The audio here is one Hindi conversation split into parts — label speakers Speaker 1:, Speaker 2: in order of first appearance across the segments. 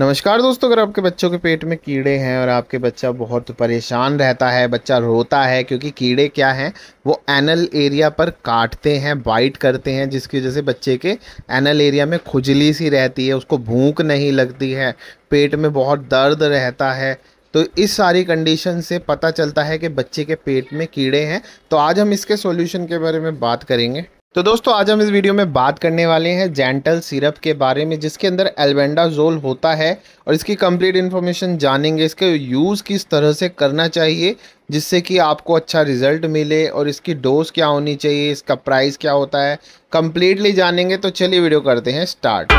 Speaker 1: नमस्कार दोस्तों अगर आपके बच्चों के पेट में कीड़े हैं और आपके बच्चा बहुत परेशान रहता है बच्चा रोता है क्योंकि कीड़े क्या हैं वो एनल एरिया पर काटते हैं बाइट करते हैं जिसकी वजह से बच्चे के एनल एरिया में खुजली सी रहती है उसको भूख नहीं लगती है पेट में बहुत दर्द रहता है तो इस सारी कंडीशन से पता चलता है कि बच्चे के पेट में कीड़े हैं तो आज हम इसके सॉल्यूशन के बारे में बात करेंगे तो दोस्तों आज हम इस वीडियो में बात करने वाले हैं जेंटल सिरप के बारे में जिसके अंदर एल्बेंडाजोल होता है और इसकी कंप्लीट इन्फॉर्मेशन जानेंगे इसके यूज़ किस तरह से करना चाहिए जिससे कि आपको अच्छा रिजल्ट मिले और इसकी डोज क्या होनी चाहिए इसका प्राइस क्या होता है कम्प्लीटली जानेंगे तो चलिए वीडियो करते हैं स्टार्ट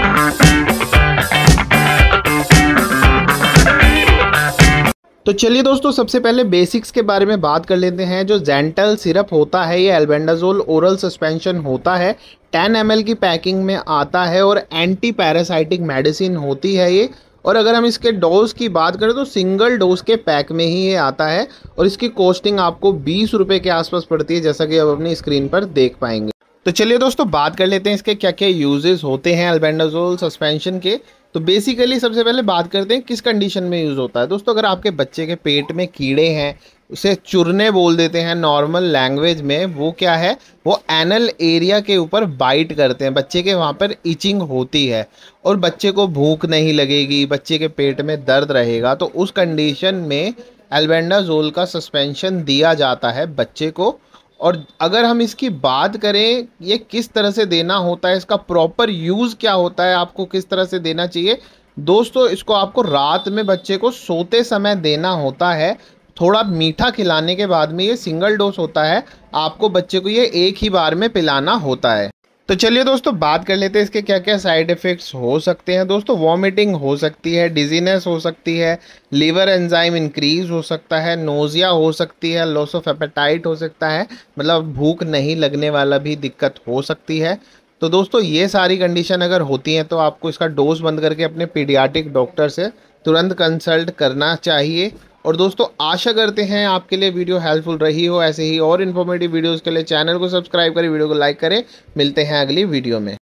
Speaker 1: तो चलिए दोस्तों सबसे पहले बेसिक्स के बारे में बात कर लेते हैं जो जेंटल सिरप होता है ये एल्बेंडाजोल ओरल सस्पेंशन होता है 10 एम की पैकिंग में आता है और एंटी पैरासाइटिक मेडिसिन होती है ये और अगर हम इसके डोज की बात करें तो सिंगल डोज के पैक में ही ये आता है और इसकी कॉस्टिंग आपको बीस रुपये के आसपास पड़ती है जैसा कि आप अपनी स्क्रीन पर देख पाएंगे तो चलिए दोस्तों बात कर लेते हैं इसके क्या क्या यूजेस होते हैं एल्बेंडाजोल सस्पेंशन के तो बेसिकली सबसे पहले बात करते हैं किस कंडीशन में यूज़ होता है दोस्तों अगर आपके बच्चे के पेट में कीड़े हैं उसे चुरने बोल देते हैं नॉर्मल लैंग्वेज में वो क्या है वो एनल एरिया के ऊपर बाइट करते हैं बच्चे के वहाँ पर इचिंग होती है और बच्चे को भूख नहीं लगेगी बच्चे के पेट में दर्द रहेगा तो उस कंडीशन में एल्बेंडाजोल का सस्पेंशन दिया जाता है बच्चे को और अगर हम इसकी बात करें ये किस तरह से देना होता है इसका प्रॉपर यूज़ क्या होता है आपको किस तरह से देना चाहिए दोस्तों इसको आपको रात में बच्चे को सोते समय देना होता है थोड़ा मीठा खिलाने के बाद में ये सिंगल डोज होता है आपको बच्चे को ये एक ही बार में पिलाना होता है तो चलिए दोस्तों बात कर लेते हैं इसके क्या क्या साइड इफ़ेक्ट्स हो सकते हैं दोस्तों वॉमिटिंग हो सकती है डिजीनेस हो सकती है लीवर एंजाइम इंक्रीज हो सकता है नोज़िया हो सकती है लॉस ऑफ एपेटाइट हो सकता है मतलब भूख नहीं लगने वाला भी दिक्कत हो सकती है तो दोस्तों ये सारी कंडीशन अगर होती हैं तो आपको इसका डोज बंद करके अपने पीडियाटिक डॉक्टर से तुरंत कंसल्ट करना चाहिए और दोस्तों आशा करते हैं आपके लिए वीडियो हेल्पफुल रही हो ऐसे ही और इन्फॉर्मेटिव वीडियोज़ के लिए चैनल को सब्सक्राइब करें वीडियो को लाइक करें मिलते हैं अगली वीडियो में